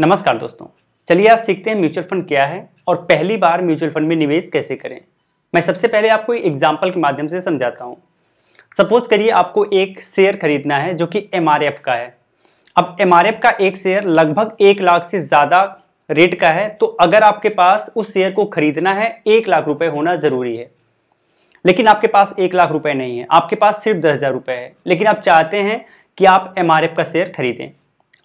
नमस्कार दोस्तों चलिए आज सीखते हैं म्यूचुअल फंड क्या है और पहली बार म्यूचुअल फंड में निवेश कैसे करें मैं सबसे पहले आपको एग्जाम्पल के माध्यम से समझाता हूँ सपोज करिए आपको एक शेयर खरीदना है जो कि एम का है अब एम का एक शेयर लगभग एक लाख से ज़्यादा रेट का है तो अगर आपके पास उस शेयर को खरीदना है एक लाख रुपये होना ज़रूरी है लेकिन आपके पास एक लाख रुपए नहीं है आपके पास सिर्फ दस हज़ार रुपये है लेकिन आप चाहते हैं कि आप एम का शेयर खरीदें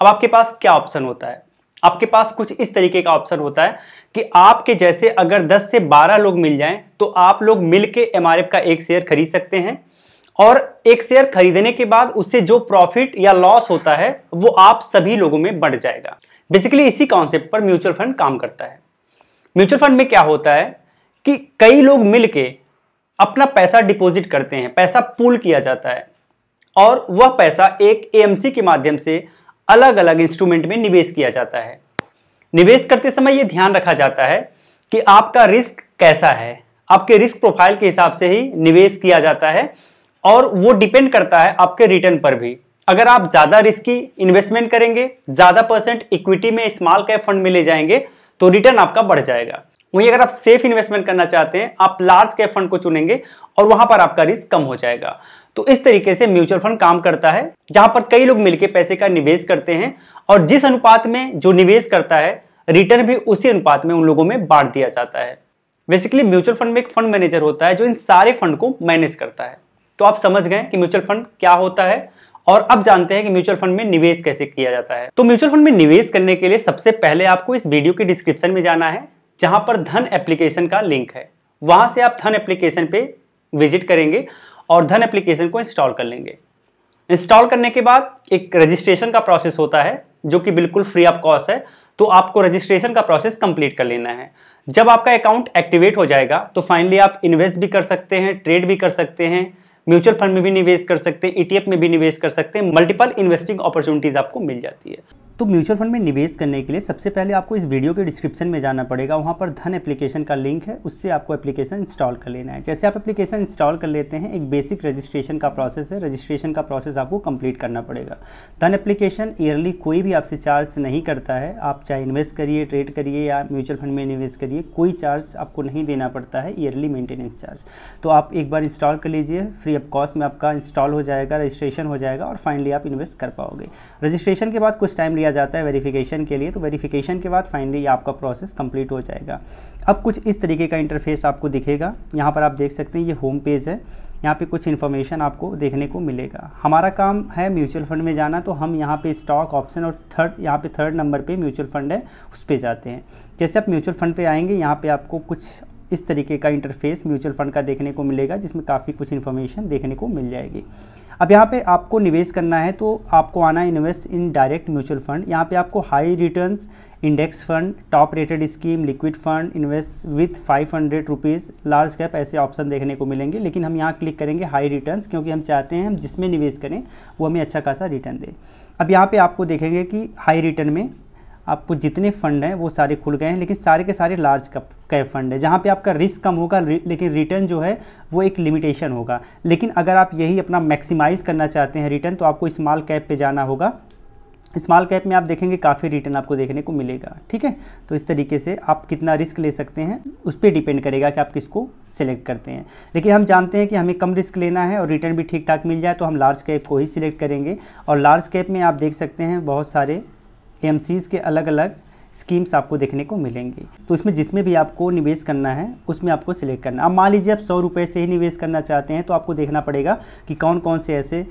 अब आपके पास क्या ऑप्शन होता है आपके पास कुछ इस तरीके का ऑप्शन होता है कि आपके जैसे अगर 10 से 12 लोग मिल जाएं तो आप लोग मिल के का एक शेयर खरीद सकते हैं और एक शेयर खरीदने के बाद उससे जो प्रॉफिट या लॉस होता है वो आप सभी लोगों में बढ़ जाएगा बेसिकली इसी कॉन्सेप्ट पर म्यूचुअल फंड काम करता है म्यूचुअल फंड में क्या होता है कि कई लोग मिल अपना पैसा डिपोजिट करते हैं पैसा पूल किया जाता है और वह पैसा एक ए के माध्यम से अलग अलग इंस्ट्रूमेंट में निवेश किया जाता है निवेश करते समय ये ध्यान रखा जाता है कि आपका रिस्क कैसा है आपके रिस्क प्रोफाइल के हिसाब से ही निवेश किया जाता है और वो डिपेंड करता है आपके रिटर्न पर भी अगर आप ज़्यादा रिस्की इन्वेस्टमेंट करेंगे ज़्यादा परसेंट इक्विटी में स्मॉल कैप फंड में ले जाएंगे तो रिटर्न आपका बढ़ जाएगा वहीं अगर आप सेफ इन्वेस्टमेंट करना चाहते हैं आप लार्ज कैप फंड को चुनेंगे और वहां पर आपका रिस्क कम हो जाएगा तो इस तरीके से म्यूचुअल फंड काम करता है जहां पर कई लोग मिलकर पैसे का निवेश करते हैं और जिस अनुपात में जो निवेश करता है रिटर्न भी उसी अनुपात में उन लोगों में बांट दिया जाता है बेसिकली म्यूचुअल फंड में एक फंड मैनेजर होता है जो इन सारे फंड को मैनेज करता है तो आप समझ गए कि म्यूचुअल फंड क्या होता है और अब जानते हैं कि म्यूचुअल फंड में निवेश कैसे किया जाता है तो म्यूचुअल फंड में निवेश करने के लिए सबसे पहले आपको इस वीडियो के डिस्क्रिप्शन में जाना है जहां पर धन एप्लीकेशन का लिंक है वहां से आप धन एप्लीकेशन पे विजिट करेंगे और धन एप्लीकेशन को इंस्टॉल कर लेंगे इंस्टॉल करने के बाद एक रजिस्ट्रेशन का प्रोसेस होता है जो कि बिल्कुल फ्री ऑफ कॉस्ट है तो आपको रजिस्ट्रेशन का प्रोसेस कंप्लीट कर लेना है जब आपका अकाउंट एक्टिवेट हो जाएगा तो फाइनली आप इन्वेस्ट भी कर सकते हैं ट्रेड भी कर सकते हैं म्यूचुअल फंड में भी निवेश कर सकते हैं ईटीएफ e में भी निवेश कर सकते हैं मल्टीपल इन्वेस्टिंग अपॉर्चुनिटीज आपको मिल जाती है तो म्यूचुअल फंड में निवेश करने के लिए सबसे पहले आपको इस वीडियो के डिस्क्रिप्शन में जाना पड़ेगा वहाँ पर धन एप्लीकेशन का लिंक है उससे आपको एप्लीकेशन इंस्टॉल कर लेना है जैसे आप एप्लीकेशन इंस्टॉल कर लेते हैं एक बेसिक रजिस्ट्रेशन का प्रोसेस है रजिस्ट्रेशन का प्रोसेस आपको कंप्लीट करना पड़ेगा धन एप्लीकेशन ईयरली कोई भी आपसे चार्ज नहीं करता है आप चाहे इन्वेस्ट करिए ट्रेड करिए या म्यूचुअल फंड में निवेश करिए कोई चार्ज आपको नहीं देना पड़ता है ईयरली मेंटेनेंस चार्ज तो आप एक बार इंस्टॉल कर लीजिए फ्री ऑफ कॉस्ट में आपका इंस्टॉल हो जाएगा रजिस्ट्रेशन हो जाएगा और फाइनली आप इन्वेस्ट कर पाओगे रजिस्ट्रेशन के बाद कुछ टाइम लिया दिया जाता है वेरिफिकेशन के लिए तो वेरिफिकेशन के बाद फाइनली आपका प्रोसेस कंप्लीट हो जाएगा अब कुछ इस तरीके का इंटरफेस आपको दिखेगा यहाँ पर आप देख सकते हैं ये होम पेज है यहाँ पे कुछ इन्फॉर्मेशन आपको देखने को मिलेगा हमारा काम है म्यूचुअल फंड में जाना तो हम यहाँ पे स्टॉक ऑप्शन और थर्ड यहाँ पे थर्ड नंबर पे म्यूचुअल फंड है उस पर जाते हैं जैसे आप म्यूचुअल फंड पे आएंगे यहाँ पे आपको कुछ इस तरीके का इंटरफेस म्यूचुअल फंड का देखने को मिलेगा जिसमें काफ़ी कुछ इन्फॉर्मेशन देखने को मिल जाएगी अब यहाँ पे आपको निवेश करना है तो आपको आना है invest in direct mutual fund यहाँ पे आपको high returns index fund top rated scheme liquid fund invest with five hundred rupees large cap ऐसे ऑप्शन देखने को मिलेंगे लेकिन हम यहाँ क्लिक करेंगे हाई रिटर्न्स क्योंकि हम चाहते हैं हम जिसमें निवेश करें वो हमें अच्छा खासा रिटर्न दे अब यहाँ पर आपको देखेंगे कि हाई रिटर्न में आपको जितने फंड हैं वो सारे खुल गए हैं लेकिन सारे के सारे लार्ज कप कैप फंड है जहाँ पे आपका रिस्क कम होगा लेकिन रिटर्न जो है वो एक लिमिटेशन होगा लेकिन अगर आप यही अपना मैक्सिमाइज़ करना चाहते हैं रिटर्न तो आपको स्मॉल कैप पे जाना होगा स्मॉल कैप में आप देखेंगे काफ़ी रिटर्न आपको देखने को मिलेगा ठीक है तो इस तरीके से आप कितना रिस्क ले सकते हैं उस पर डिपेंड करेगा कि आप किसको सिलेक्ट करते हैं लेकिन हम जानते हैं कि हमें कम रिस्क लेना है और रिटर्न भी ठीक ठाक मिल जाए तो हम लार्ज कैप को ही सिलेक्ट करेंगे और लार्ज कैप में आप देख सकते हैं बहुत सारे एम के अलग अलग स्कीम्स आपको देखने को मिलेंगी तो इसमें जिसमें भी आपको निवेश करना है उसमें आपको सिलेक्ट करना अब मान लीजिए आप सौ रुपये से ही निवेश करना चाहते हैं तो आपको देखना पड़ेगा कि कौन कौन से ऐसे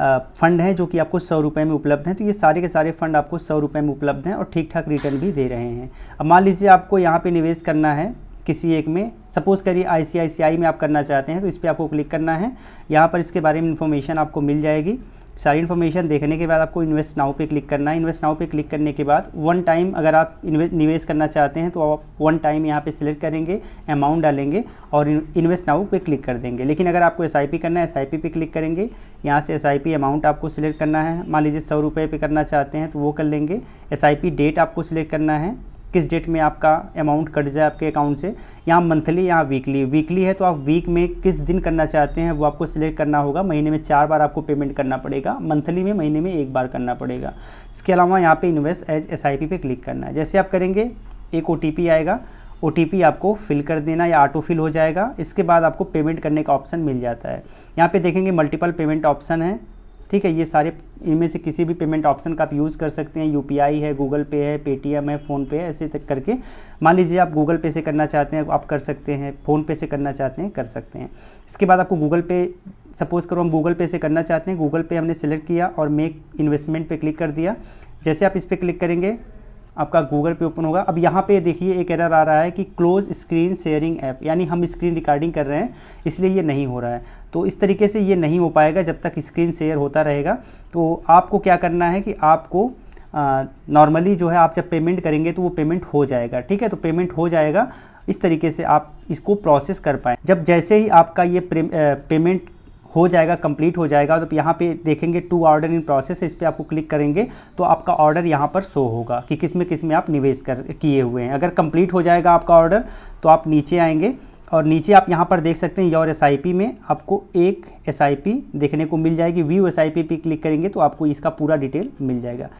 फंड हैं जो कि आपको सौ रुपये में उपलब्ध हैं तो ये सारे के सारे फंड आपको सौ रुपये में उपलब्ध हैं और ठीक ठाक रिटर्न भी दे रहे हैं अब मान लीजिए आपको यहाँ पर निवेश करना है किसी एक में सपोज़ करिए आई में आप करना चाहते हैं तो इस पर आपको क्लिक करना है यहाँ पर इसके बारे में इन्फॉर्मेशन आपको मिल जाएगी सारी इन्फॉर्मेशन देखने के बाद आपको इन्वेस्ट नाउ पे क्लिक करना है इन्वेस्ट नाउ पे क्लिक करने के बाद वन टाइम अगर आप निवेश करना चाहते हैं तो आप वन टाइम यहाँ पे सिलेक्ट करेंगे अमाउंट डालेंगे और इन्वेस्ट नाउ पे क्लिक कर देंगे लेकिन अगर आपको एस करना है एस पे क्लिक करेंगे यहाँ से एस अमाउंट आपको सिलेक्ट करना है मान लीजिए सौ रुपये पे करना चाहते हैं तो वो कर लेंगे एस डेट आपको सिलेक्ट करना है किस डेट में आपका अमाउंट कट जाए आपके अकाउंट से यहाँ मंथली यहाँ वीकली वीकली है तो आप वीक में किस दिन करना चाहते हैं वो आपको सिलेक्ट करना होगा महीने में चार बार आपको पेमेंट करना पड़ेगा मंथली में महीने में एक बार करना पड़ेगा इसके अलावा यहाँ पे invest as S I P पे क्लिक करना है जैसे आप करेंगे एक ओ टी पी आएगा ओ आपको फिल कर देना या ऑटो फिल हो जाएगा इसके बाद आपको पेमेंट करने का ऑप्शन मिल जाता है यहाँ पर देखेंगे मल्टीपल पेमेंट ऑप्शन है ठीक है ये सारे इनमें से किसी भी पेमेंट ऑप्शन का आप यूज़ कर सकते हैं यूपीआई है गूगल पे है पेटीएम है फ़ोनपे है ऐसे तक करके मान लीजिए आप गूगल पे से करना चाहते हैं आप कर सकते हैं फ़ोनपे से करना चाहते हैं कर सकते हैं इसके बाद आपको गूगल पे सपोज़ करो हम गूगल पे से करना चाहते हैं गूगल पे हमने सेलेक्ट किया और मेक इन्वेस्टमेंट पे क्लिक कर दिया जैसे आप इस पर क्लिक करेंगे आपका गूगल पे ओपन होगा अब यहाँ पे देखिए एक एरर आ रहा है कि क्लोज स्क्रीन शेयरिंग ऐप यानी हम स्क्रीन रिकॉर्डिंग कर रहे हैं इसलिए ये नहीं हो रहा है तो इस तरीके से ये नहीं हो पाएगा जब तक स्क्रीन शेयर होता रहेगा तो आपको क्या करना है कि आपको नॉर्मली जो है आप जब पेमेंट करेंगे तो वो पेमेंट हो जाएगा ठीक है तो पेमेंट हो जाएगा इस तरीके से आप इसको प्रोसेस कर पाएँ जब जैसे ही आपका ये पेमेंट हो जाएगा कंप्लीट हो जाएगा तो यहाँ पे देखेंगे टू ऑर्डर इन प्रोसेस इस पर आपको क्लिक करेंगे तो आपका ऑर्डर यहाँ पर शो होगा कि किस में किस में आप निवेश कर किए हुए हैं अगर कंप्लीट हो जाएगा आपका ऑर्डर तो आप नीचे आएंगे और नीचे आप यहाँ पर देख सकते हैं योर एस में आपको एक एस देखने को मिल जाएगी व्यू एस पे क्लिक करेंगे तो आपको इसका पूरा डिटेल मिल जाएगा